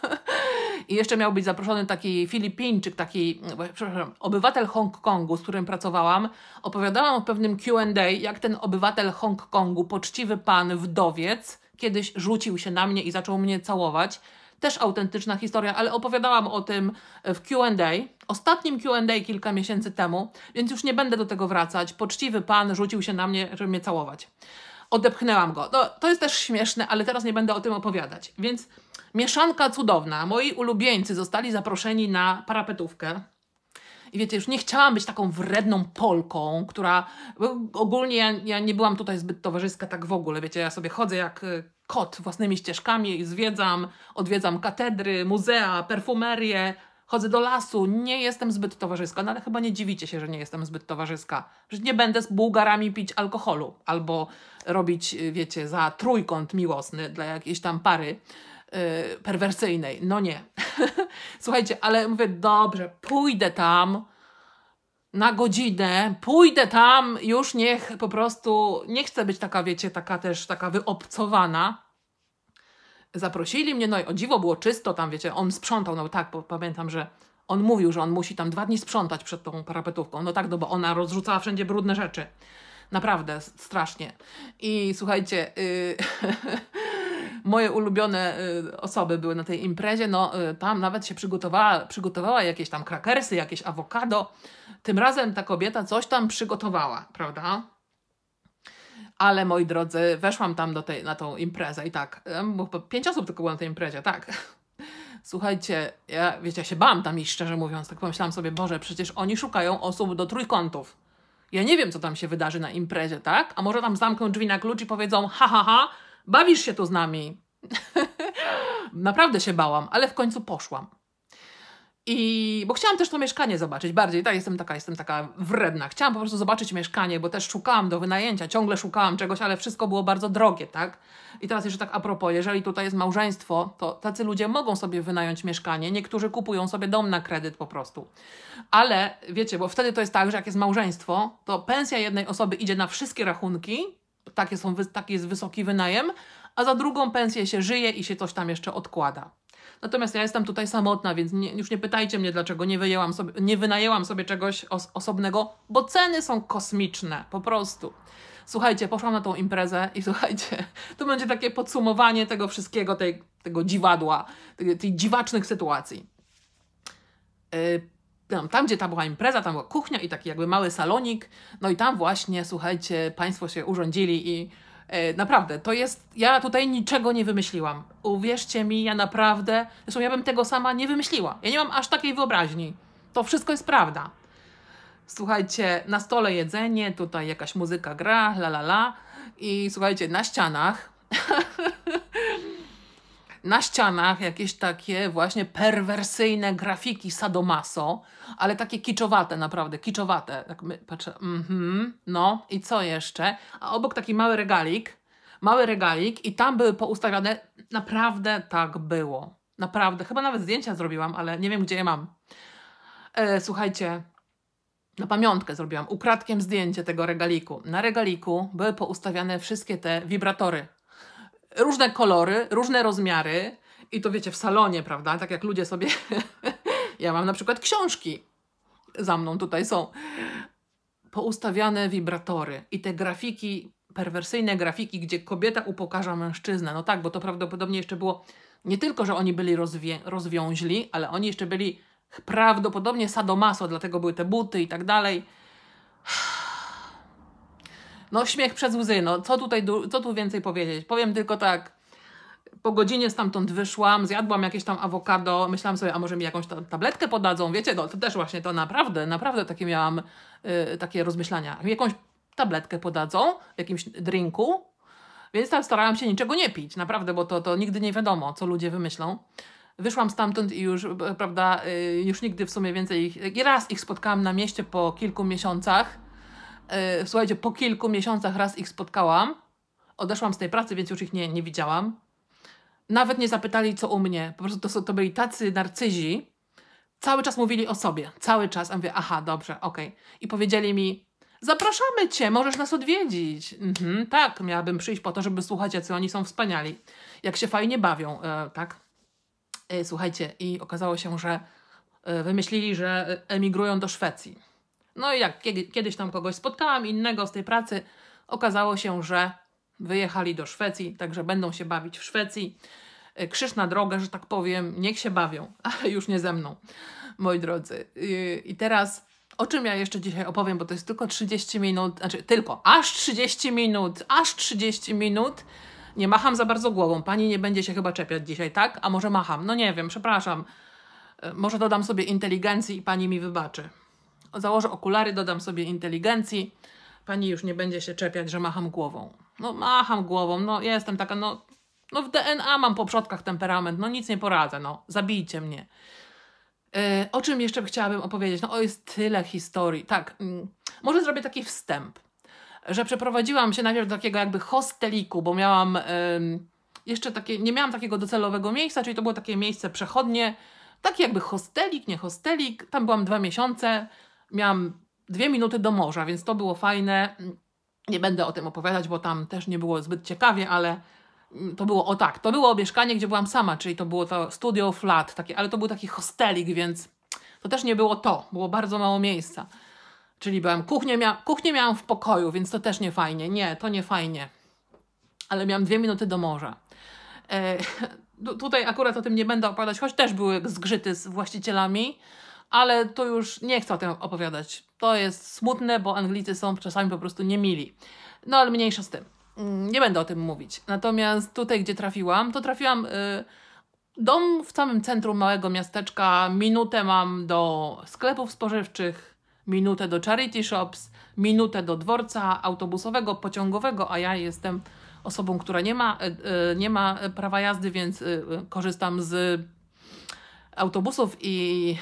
[LAUGHS] I jeszcze miał być zaproszony taki Filipińczyk, taki, mm, przepraszam, obywatel Hongkongu, z którym pracowałam. Opowiadałam o pewnym QA, jak ten obywatel Hongkongu, poczciwy pan, wdowiec, kiedyś rzucił się na mnie i zaczął mnie całować też autentyczna historia, ale opowiadałam o tym w QA, ostatnim QA kilka miesięcy temu, więc już nie będę do tego wracać. Poczciwy pan rzucił się na mnie, żeby mnie całować. Odepchnęłam go. No, to jest też śmieszne, ale teraz nie będę o tym opowiadać. Więc mieszanka cudowna. Moi ulubieńcy zostali zaproszeni na parapetówkę. I wiecie, już nie chciałam być taką wredną Polką, która ogólnie ja, ja, nie byłam tutaj zbyt towarzyska tak w ogóle. Wiecie, ja sobie chodzę jak y, kot własnymi ścieżkami, zwiedzam, odwiedzam katedry, muzea, perfumerie, chodzę do lasu, nie jestem zbyt towarzyska, no ale chyba nie dziwicie się, że nie jestem zbyt towarzyska, że nie będę z Bułgarami pić alkoholu albo robić, y, wiecie, za trójkąt miłosny dla jakiejś tam pary yy, perwersyjnej. No nie. [LAUGHS] Słuchajcie, ale mówię, dobrze, pójdę tam, na godzinę, pójdę tam, już niech po prostu, nie chcę być taka, wiecie, taka też, taka wyobcowana. Zaprosili mnie, no i o dziwo było czysto tam, wiecie, on sprzątał, no tak, bo pamiętam, że on mówił, że on musi tam dwa dni sprzątać przed tą parapetówką. No tak, no bo ona rozrzucała wszędzie brudne rzeczy. Naprawdę, strasznie. I słuchajcie, yy, [LAUGHS] moje ulubione y, osoby były na tej imprezie. No, y, tam nawet się przygotowała, przygotowała jakieś tam krakersy, jakieś awokado. Tym razem ta kobieta coś tam przygotowała, prawda? Ale moi drodzy, weszłam tam do tej, na tą imprezę i tak, pięć osób tylko było na tej imprezie, tak. [LAUGHS] Słuchajcie, ja, wiecie, ja się bałam tam i szczerze mówiąc. Tak pomyślałam sobie, Boże, przecież oni szukają osób do trójkątów. Ja nie wiem, co tam się wydarzy na imprezie, tak? A może tam zamkną drzwi na klucz i powiedzą, ha, ha, ha, Bawisz się tu z nami. [LAUGHS] Naprawdę się bałam, ale w końcu poszłam. I bo chciałam też to mieszkanie zobaczyć bardziej, tak jestem taka, jestem taka wredna. Chciałam po prostu zobaczyć mieszkanie, bo też szukałam do wynajęcia, ciągle szukałam czegoś, ale wszystko było bardzo drogie, tak? I teraz jeszcze tak a propos, jeżeli tutaj jest małżeństwo, to tacy ludzie mogą sobie wynająć mieszkanie, niektórzy kupują sobie dom na kredyt po prostu. Ale wiecie, bo wtedy to jest tak, że jak jest małżeństwo, to pensja jednej osoby idzie na wszystkie rachunki, takie, są, taki jest wysoki wynajem, a za drugą pensję się żyje i się coś tam jeszcze odkłada. Natomiast ja jestem tutaj samotna, więc nie, już nie pytajcie mnie, dlaczego nie, wyjęłam sobie, nie wynajęłam sobie czegoś os osobnego, bo ceny są kosmiczne, po prostu. Słuchajcie, poszłam na tą imprezę i [LAUGHS] słuchajcie, to będzie takie podsumowanie tego wszystkiego, tej, tego dziwadła, tych, tych dziwacznych sytuacji. Yy, tam, tam, gdzie ta była impreza, tam była kuchnia i taki jakby mały salonik. No i tam właśnie, słuchajcie, Państwo się urządzili i e, naprawdę to jest. Ja tutaj niczego nie wymyśliłam. Uwierzcie mi, ja naprawdę. Zresztą ja bym tego sama nie wymyśliła. Ja nie mam aż takiej wyobraźni. To wszystko jest prawda. Słuchajcie, na stole jedzenie, tutaj jakaś muzyka gra, la la la. I słuchajcie, na ścianach [LAUGHS] na ścianach jakieś takie właśnie perwersyjne grafiki sadomaso, ale takie kiczowate naprawdę, kiczowate. Tak patrzę, mhm, no i co jeszcze? A obok taki mały regalik, mały regalik i tam były poustawiane, naprawdę tak było. Naprawdę, chyba nawet zdjęcia zrobiłam, ale nie wiem gdzie je mam. E, słuchajcie, na pamiątkę zrobiłam ukradkiem zdjęcie tego regaliku. Na regaliku były poustawiane wszystkie te wibratory różne kolory, różne rozmiary. I to wiecie, w salonie, prawda? Tak jak ludzie sobie. [LAUGHS] ja mam na przykład książki. Za mną tutaj są poustawiane wibratory i te grafiki, perwersyjne grafiki, gdzie kobieta upokarza mężczyznę. No tak, bo to prawdopodobnie jeszcze było nie tylko, że oni byli rozwię- rozwiąźli, ale oni jeszcze byli prawdopodobnie sadomaso, dlatego były te buty i tak dalej. No śmiech przez łzy, no co tutaj, co tu więcej powiedzieć? Powiem tylko tak, po godzinie stamtąd wyszłam, zjadłam jakieś tam awokado, myślałam sobie, a może mi jakąś tabletkę podadzą, wiecie, no to też właśnie to naprawdę, naprawdę takie miałam yy, takie rozmyślania. Jakąś tabletkę podadzą w jakimś drinku, więc tam starałam się niczego nie pić, naprawdę, bo to, to nigdy nie wiadomo, co ludzie wymyślą. Wyszłam stamtąd i już, y, prawda, yy, już nigdy w sumie więcej ich, raz ich spotkałam na mieście po kilku miesiącach, Yy, słuchajcie, po kilku miesiącach raz ich spotkałam. Odeszłam z tej pracy, więc już ich nie, nie widziałam. Nawet nie zapytali, co u mnie. Po prostu to, to byli tacy narcyzi. Cały czas mówili o sobie. Cały czas. A mówię, aha, dobrze, okej. Okay. I powiedzieli mi, zapraszamy cię, możesz nas odwiedzić. Mhm, tak, miałabym przyjść po to, żeby słuchać, jacy oni są wspaniali. Jak się fajnie bawią, e, tak? E, słuchajcie, i okazało się, że e, wymyślili, że e, emigrują do Szwecji no i jak kiedyś tam kogoś spotkałam, innego z tej pracy, okazało się, że wyjechali do Szwecji, także będą się bawić w Szwecji. E, krzyż na drogę, że tak powiem, niech się bawią, [LAUGHS] ale już nie ze mną, moi drodzy. E, I teraz o czym ja jeszcze dzisiaj opowiem, bo to jest tylko 30 minut, znaczy tylko, aż 30 minut, aż 30 minut. Nie macham za bardzo głową, pani nie będzie się chyba czepiać dzisiaj, tak? A może macham? No nie wiem, przepraszam. E, może dodam sobie inteligencji i pani mi wybaczy założę okulary, dodam sobie inteligencji. Pani już nie będzie się czepiać, że macham głową. No, macham głową, no jestem taka, no, no w DNA mam po przodkach temperament, no nic nie poradzę, no, zabijcie mnie. Yy, o czym jeszcze chciałabym opowiedzieć? No, o jest tyle historii. Tak, yy, może zrobię taki wstęp, że przeprowadziłam się najpierw do takiego jakby hosteliku, bo miałam yy, jeszcze takie, nie miałam takiego docelowego miejsca, czyli to było takie miejsce przechodnie, taki jakby hostelik, nie hostelik. Tam byłam dwa miesiące, miałam dwie minuty do morza, więc to było fajne. Nie będę o tym opowiadać, bo tam też nie było zbyt ciekawie, ale mm, to było o tak. To było mieszkanie, gdzie byłam sama, czyli to było to studio flat, takie, ale to był taki hostelik, więc to też nie było to. Było bardzo mało miejsca. Czyli byłam, kuchnię, mia kuchnię miałam w pokoju, więc to też nie fajnie. Nie, to nie fajnie. Ale miałam dwie minuty do morza. E, [LAUGHS] tutaj akurat o tym nie będę opowiadać, choć też były zgrzyty z właścicielami ale tu już nie chcę o tym opowiadać. To jest smutne, bo Anglicy są czasami po prostu niemili. No ale mniejsza z tym. Mm, nie będę o tym mówić. Natomiast tutaj, gdzie trafiłam, to trafiłam. Y, dom w samym centrum małego miasteczka. Minutę mam do sklepów spożywczych, minutę do charity shops, minutę do dworca autobusowego, pociągowego, a ja jestem osobą, która nie ma, y, y nie ma prawa jazdy, więc y, y korzystam z autobusów i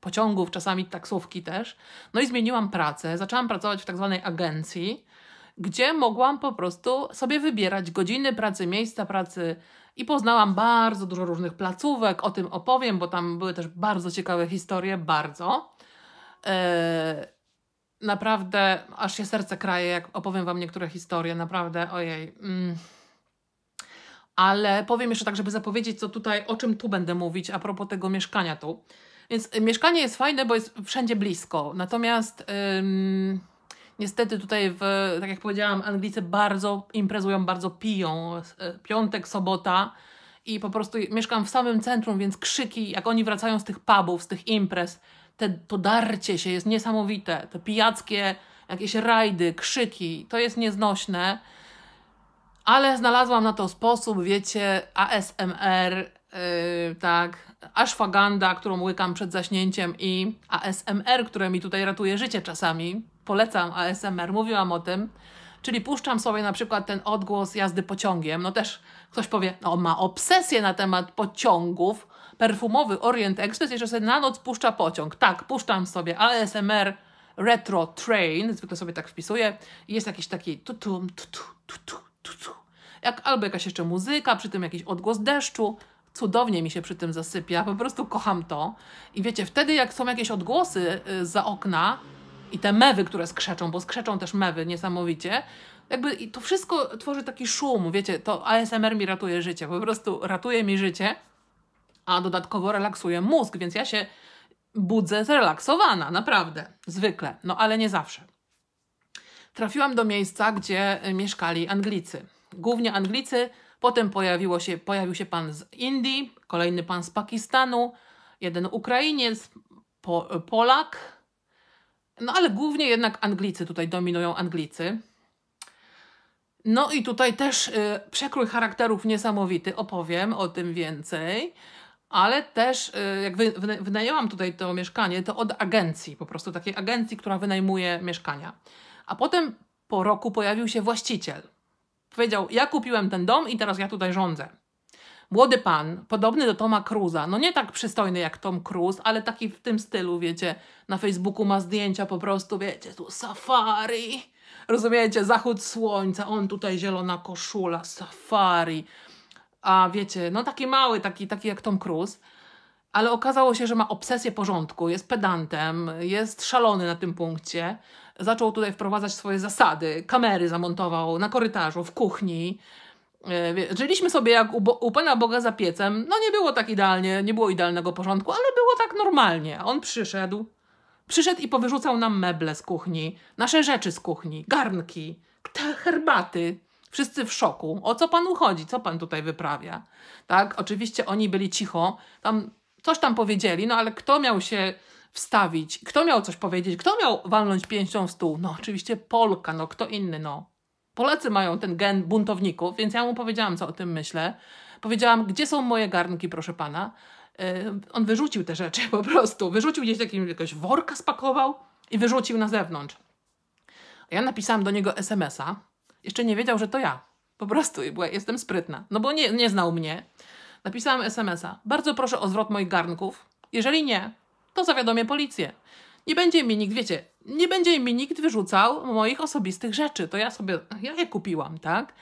pociągów, czasami taksówki też. No i zmieniłam pracę. Zaczęłam pracować w tak zwanej agencji, gdzie mogłam po prostu sobie wybierać godziny pracy, miejsca pracy i poznałam bardzo dużo różnych placówek. O tym opowiem, bo tam były też bardzo ciekawe historie, bardzo. E, naprawdę, aż się serce kraje, jak opowiem Wam niektóre historie, naprawdę, ojej. Mm. Ale powiem jeszcze tak, żeby zapowiedzieć, co tutaj, o czym tu będę mówić, a propos tego mieszkania tu. Więc y, mieszkanie jest fajne, bo jest wszędzie blisko. Natomiast ym, niestety tutaj, w, tak jak powiedziałam, Anglicy bardzo imprezują, bardzo piją. Y, piątek, sobota i po prostu mieszkam w samym centrum, więc krzyki, jak oni wracają z tych pubów, z tych imprez, te, to darcie się jest niesamowite. Te pijackie jakieś rajdy, krzyki, to jest nieznośne. Ale znalazłam na to sposób, wiecie, ASMR, Yy, tak, ashwaganda, którą łykam przed zaśnięciem i ASMR, które mi tutaj ratuje życie czasami. Polecam ASMR, mówiłam o tym. Czyli puszczam sobie na przykład ten odgłos jazdy pociągiem. No też ktoś powie, no ma obsesję na temat pociągów. Perfumowy Orient Express jeszcze sobie na noc puszcza pociąg. Tak, puszczam sobie ASMR Retro Train, zwykle sobie tak wpisuję. Jest jakiś taki tutum, tutu, tutu, tutu. Jak, albo jakaś jeszcze muzyka, przy tym jakiś odgłos deszczu cudownie mi się przy tym zasypia, po prostu kocham to. I wiecie, wtedy jak są jakieś odgłosy y, za okna i te mewy, które skrzeczą, bo skrzeczą też mewy niesamowicie, jakby to wszystko tworzy taki szum, wiecie, to ASMR mi ratuje życie, po prostu ratuje mi życie, a dodatkowo relaksuje mózg, więc ja się budzę zrelaksowana, naprawdę, zwykle, no ale nie zawsze. Trafiłam do miejsca, gdzie mieszkali Anglicy. Głównie Anglicy, Potem pojawiło się, pojawił się pan z Indii, kolejny pan z Pakistanu, jeden Ukrainiec, po, Polak. No ale głównie jednak Anglicy tutaj dominują Anglicy. No i tutaj też y, przekrój charakterów niesamowity, opowiem o tym więcej. Ale też, y, jak wynajęłam tutaj to mieszkanie, to od agencji, po prostu takiej agencji, która wynajmuje mieszkania. A potem po roku pojawił się właściciel Powiedział, ja kupiłem ten dom i teraz ja tutaj rządzę. Młody pan, podobny do Toma Cruza, no nie tak przystojny jak Tom Cruise, ale taki w tym stylu, wiecie, na Facebooku ma zdjęcia po prostu, wiecie, tu safari, rozumiecie, zachód słońca, on tutaj zielona koszula, safari, a wiecie, no taki mały, taki, taki jak Tom Cruise, ale okazało się, że ma obsesję porządku, jest pedantem, jest szalony na tym punkcie, zaczął tutaj wprowadzać swoje zasady. Kamery zamontował na korytarzu, w kuchni. E, żyliśmy sobie jak u, bo, u Pana Boga za piecem. No nie było tak idealnie, nie było idealnego porządku, ale było tak normalnie. On przyszedł, przyszedł i powyrzucał nam meble z kuchni, nasze rzeczy z kuchni, garnki, te herbaty. Wszyscy w szoku. O co panu chodzi? Co pan tutaj wyprawia? Tak, oczywiście oni byli cicho. Tam coś tam powiedzieli, no ale kto miał się wstawić. Kto miał coś powiedzieć? Kto miał walnąć pięścią w stół? No oczywiście Polka, no kto inny, no. Polacy mają ten gen buntowników, więc ja mu powiedziałam, co o tym myślę. Powiedziałam, gdzie są moje garnki, proszę pana. Yy, on wyrzucił te rzeczy po prostu. Wyrzucił gdzieś takim, jakiegoś worka spakował i wyrzucił na zewnątrz. A ja napisałam do niego SMS-a. Jeszcze nie wiedział, że to ja. Po prostu jestem sprytna. No bo nie, nie znał mnie. Napisałam SMS-a. Bardzo proszę o zwrot moich garnków. Jeżeli nie, to zawiadomię policję. Nie będzie mi nikt, wiecie, nie będzie mi nikt wyrzucał moich osobistych rzeczy. To ja sobie, ja je kupiłam, tak?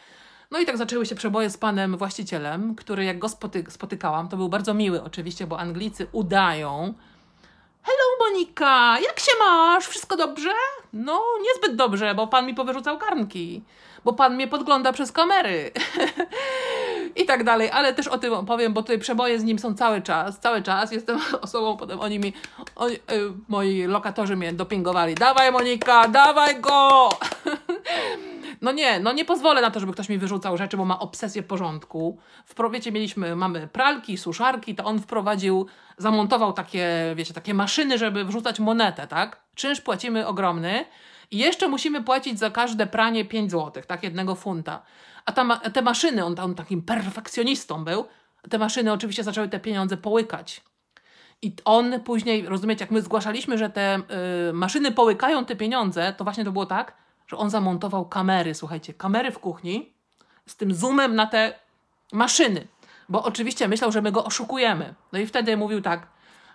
No i tak zaczęły się przeboje z panem właścicielem, który jak go spoty- spotykałam, to był bardzo miły oczywiście, bo Anglicy udają. Hello Monika, jak się masz? Wszystko dobrze? No, niezbyt dobrze, bo pan mi powyrzucał garnki, bo pan mnie podgląda przez kamery. [LAUGHS] i tak dalej, ale też o tym opowiem, bo tutaj przeboje z nim są cały czas, cały czas. Jestem [LAUGHS] osobą, potem oni mi, oni, y, moi lokatorzy mnie dopingowali. Dawaj Monika, dawaj go! [LAUGHS] No nie, no nie pozwolę na to, żeby ktoś mi wyrzucał rzeczy, bo ma obsesję porządku. W prowiecie mieliśmy, mamy pralki, suszarki, to on wprowadził, zamontował takie, wiecie, takie maszyny, żeby wrzucać monetę, tak? Czynsz płacimy ogromny. I jeszcze musimy płacić za każde pranie 5 zł, tak, jednego funta. A ta, te maszyny, on tam takim perfekcjonistą był, te maszyny oczywiście zaczęły te pieniądze połykać. I on później, rozumiecie, jak my zgłaszaliśmy, że te y, maszyny połykają te pieniądze, to właśnie to było tak, że on zamontował kamery, słuchajcie, kamery w kuchni z tym zoomem na te maszyny. Bo oczywiście myślał, że my go oszukujemy. No i wtedy mówił tak,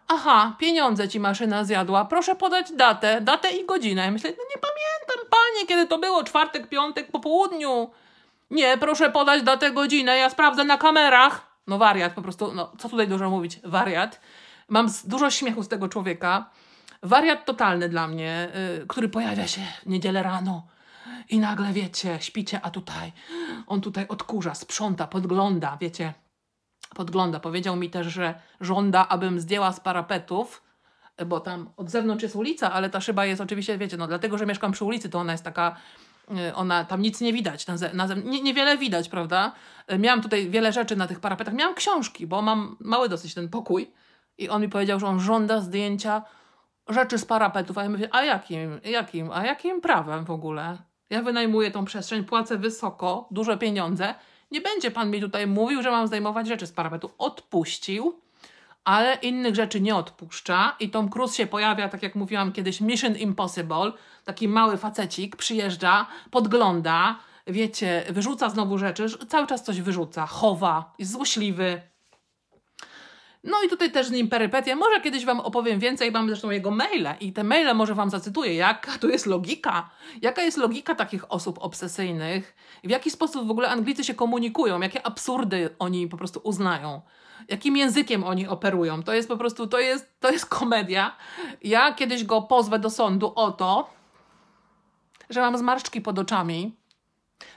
aha, pieniądze ci maszyna zjadła, proszę podać datę, datę i godzinę. Ja myślę, no nie pamiętam, panie, kiedy to było, czwartek, piątek, po południu. Nie, proszę podać datę, godzinę, ja sprawdzę na kamerach. No wariat po prostu, no co tutaj dużo mówić, wariat. Mam dużo śmiechu z tego człowieka. Wariat totalny dla mnie, yy, który pojawia się w niedzielę rano. I nagle wiecie, śpicie, a tutaj on tutaj odkurza, sprząta, podgląda, wiecie, podgląda. Powiedział mi też, że żąda, abym zdjęła z parapetów, bo tam od zewnątrz jest ulica, ale ta szyba jest oczywiście, wiecie, no dlatego, że mieszkam przy ulicy, to ona jest taka Y, ona tam nic nie widać, na, ze, na ze, nie, niewiele widać, prawda? Y, miałam tutaj wiele rzeczy na tych parapetach. Miałam książki, bo mam mały dosyć ten pokój. I on mi powiedział, że on żąda zdjęcia rzeczy z parapetów. A ja mówię, a jakim, jakim, a jakim prawem w ogóle? Ja wynajmuję tą przestrzeń, płacę wysoko, duże pieniądze. Nie będzie pan mi tutaj mówił, że mam zdejmować rzeczy z parapetu. Odpuścił ale innych rzeczy nie odpuszcza i Tom Cruise się pojawia, tak jak mówiłam kiedyś, Mission Impossible, taki mały facecik, przyjeżdża, podgląda, wiecie, wyrzuca znowu rzeczy, cały czas coś wyrzuca, chowa, jest złośliwy. No i tutaj też z nim perypetie. Może kiedyś Wam opowiem więcej, mam zresztą jego maile i te maile może Wam zacytuję, jaka tu jest logika, jaka jest logika takich osób obsesyjnych, w jaki sposób w ogóle Anglicy się komunikują, jakie absurdy oni po prostu uznają jakim językiem oni operują. To jest po prostu, to jest, to jest komedia. Ja kiedyś go pozwę do sądu o to, że mam zmarszczki pod oczami,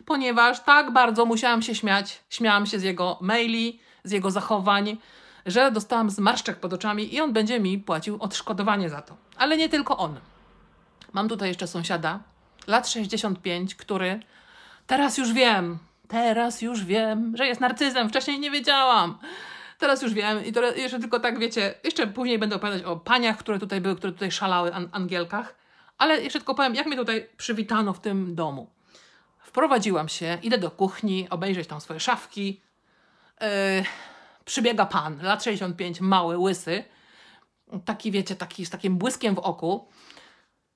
ponieważ tak bardzo musiałam się śmiać, śmiałam się z jego maili, z jego zachowań, że dostałam zmarszczek pod oczami i on będzie mi płacił odszkodowanie za to. Ale nie tylko on. Mam tutaj jeszcze sąsiada, lat 65, który teraz już wiem, teraz już wiem, że jest narcyzem. Wcześniej nie wiedziałam. Teraz już wiem i jeszcze tylko tak, wiecie, jeszcze później będę opowiadać o paniach, które tutaj były, które tutaj szalały, an angielkach. Ale jeszcze tylko powiem, jak mnie tutaj przywitano w tym domu. Wprowadziłam się, idę do kuchni, obejrzeć tam swoje szafki. Yy, przybiega pan, lat 65, mały, łysy. Taki, wiecie, taki z takim błyskiem w oku.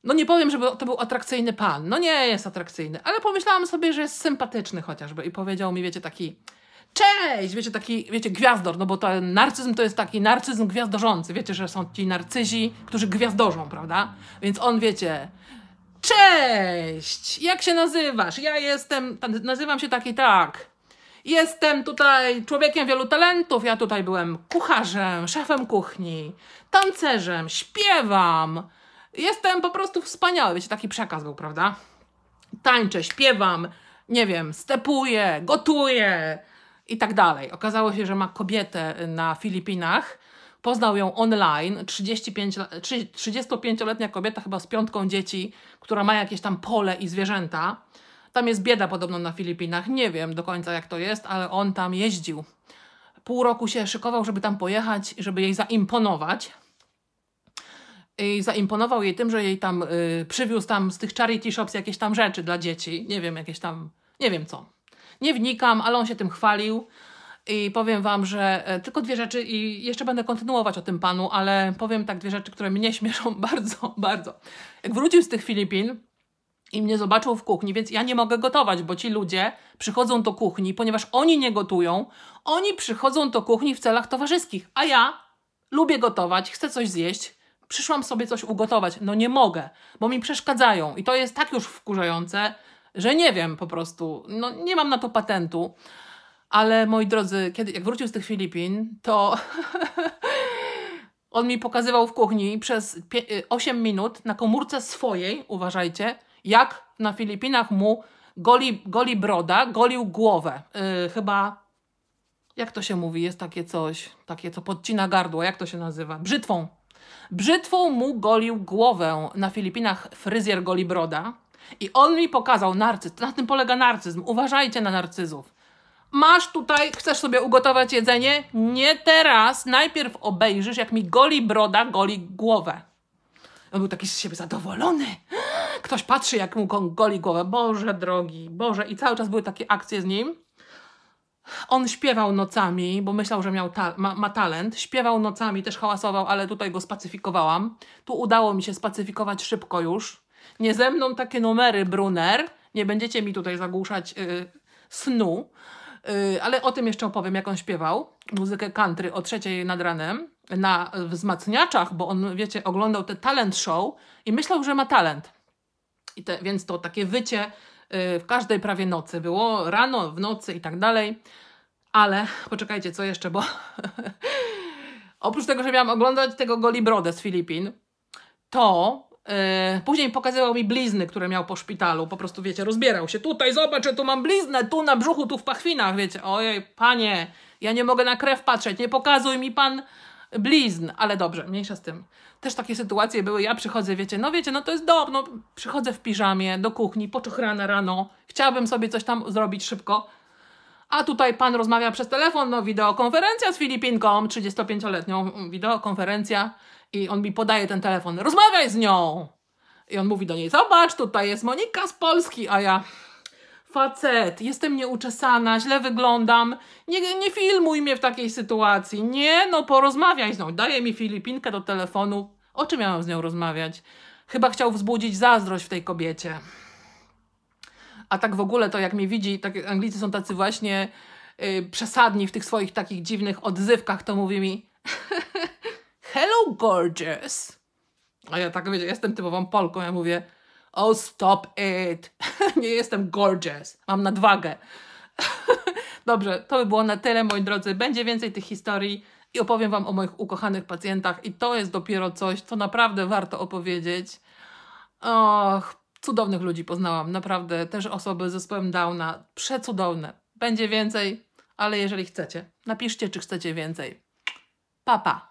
No nie powiem, żeby to był atrakcyjny pan. No nie jest atrakcyjny, ale pomyślałam sobie, że jest sympatyczny chociażby i powiedział mi, wiecie, taki cześć, wiecie, taki, wiecie, gwiazdor, no bo ten narcyzm to jest taki narcyzm gwiazdorzący, wiecie, że są ci narcyzi, którzy gwiazdorzą, prawda? Więc on, wiecie, cześć, jak się nazywasz? Ja jestem, nazywam się taki tak, jestem tutaj człowiekiem wielu talentów, ja tutaj byłem kucharzem, szefem kuchni, tancerzem, śpiewam, jestem po prostu wspaniały, wiecie, taki przekaz był, prawda? Tańczę, śpiewam, nie wiem, stepuję, gotuję, i tak dalej. Okazało się, że ma kobietę na Filipinach, poznał ją online, 35, 35-letnia kobieta chyba z piątką dzieci, która ma jakieś tam pole i zwierzęta. Tam jest bieda podobno na Filipinach, nie wiem do końca jak to jest, ale on tam jeździł. Pół roku się szykował, żeby tam pojechać, żeby jej zaimponować. I zaimponował jej tym, że jej tam y, przywiózł tam z tych charity shops jakieś tam rzeczy dla dzieci, nie wiem, jakieś tam, nie wiem co. Nie wnikam, ale on się tym chwalił. I powiem Wam, że e, tylko dwie rzeczy, i jeszcze będę kontynuować o tym panu, ale powiem tak dwie rzeczy, które mnie [LAUGHS] śmieszą bardzo, bardzo. Jak wrócił z tych Filipin i mnie zobaczył w kuchni, więc ja nie mogę gotować, bo ci ludzie przychodzą do kuchni, ponieważ oni nie gotują, oni przychodzą do kuchni w celach towarzyskich, a ja lubię gotować, chcę coś zjeść, przyszłam sobie coś ugotować. No nie mogę, bo mi przeszkadzają i to jest tak już wkurzające, że nie wiem po prostu, no nie mam na to patentu. Ale moi drodzy, kiedy, jak wrócił z tych Filipin, to [LAUGHS] on mi pokazywał w kuchni przez 8 y, minut na komórce swojej, uważajcie, jak na Filipinach mu goli, goli broda, golił głowę. Yy, chyba, jak to się mówi, jest takie coś, takie co podcina gardło, jak to się nazywa? Brzytwą. Brzytwą mu golił głowę. Na Filipinach fryzjer goli broda i on mi pokazał narcyz. Na tym polega narcyzm. Uważajcie na narcyzów. Masz tutaj, chcesz sobie ugotować jedzenie? Nie teraz. Najpierw obejrzysz, jak mi goli broda, goli głowę. On był taki z siebie zadowolony. [GASPS] Ktoś patrzy, jak mu goli głowę. Boże drogi, Boże. I cały czas były takie akcje z nim. On śpiewał nocami, bo myślał, że miał ta ma, ma, talent. Śpiewał nocami, też hałasował, ale tutaj go spacyfikowałam. Tu udało mi się spacyfikować szybko już. Nie ze mną takie numery, Brunner. Nie będziecie mi tutaj zagłuszać yy, snu. Yy, ale o tym jeszcze opowiem, jak on śpiewał muzykę country o trzeciej nad ranem na wzmacniaczach, bo on, wiecie, oglądał te talent show i myślał, że ma talent. I te, więc to takie wycie yy, w każdej prawie nocy było, rano, w nocy i tak dalej. Ale poczekajcie, co jeszcze, bo [LAUGHS] oprócz tego, że miałam oglądać tego Goli Brodę z Filipin, to E, później pokazywał mi blizny, które miał po szpitalu. Po prostu, wiecie, rozbierał się. Tutaj zobacz, tu mam bliznę, tu na brzuchu, tu w pachwinach, wiecie. Ojej, panie, ja nie mogę na krew patrzeć, nie pokazuj mi pan blizn. Ale dobrze, mniejsza z tym. Też takie sytuacje były. Ja przychodzę, wiecie, no wiecie, no to jest dobre. no przychodzę w piżamie do kuchni, poczuchrana rano. Chciałabym sobie coś tam zrobić szybko. A tutaj pan rozmawia przez telefon, no wideokonferencja z Filipinką, 35-letnią wideokonferencja. I on mi podaje ten telefon, rozmawiaj z nią! I on mówi do niej, zobacz, tutaj jest Monika z Polski, a ja facet, jestem nieuczesana, źle wyglądam, nie, nie filmuj mnie w takiej sytuacji, nie, no porozmawiaj z nią. Daje mi Filipinkę do telefonu, o czym miałam z nią rozmawiać? Chyba chciał wzbudzić zazdrość w tej kobiecie. A tak w ogóle to jak mnie widzi, tak Anglicy są tacy właśnie yy, przesadni w tych swoich takich dziwnych odzywkach, to mówi mi [LAUGHS] hello gorgeous. A ja tak, wiecie, jestem typową Polką, ja mówię, oh stop it, [LAUGHS] nie jestem gorgeous, mam nadwagę. [LAUGHS] Dobrze, to by było na tyle, moi drodzy. Będzie więcej tych historii i opowiem Wam o moich ukochanych pacjentach i to jest dopiero coś, co naprawdę warto opowiedzieć. Och, cudownych ludzi poznałam, naprawdę. Też osoby z zespołem Downa, przecudowne. Będzie więcej, ale jeżeli chcecie, napiszcie, czy chcecie więcej. Papa. Pa.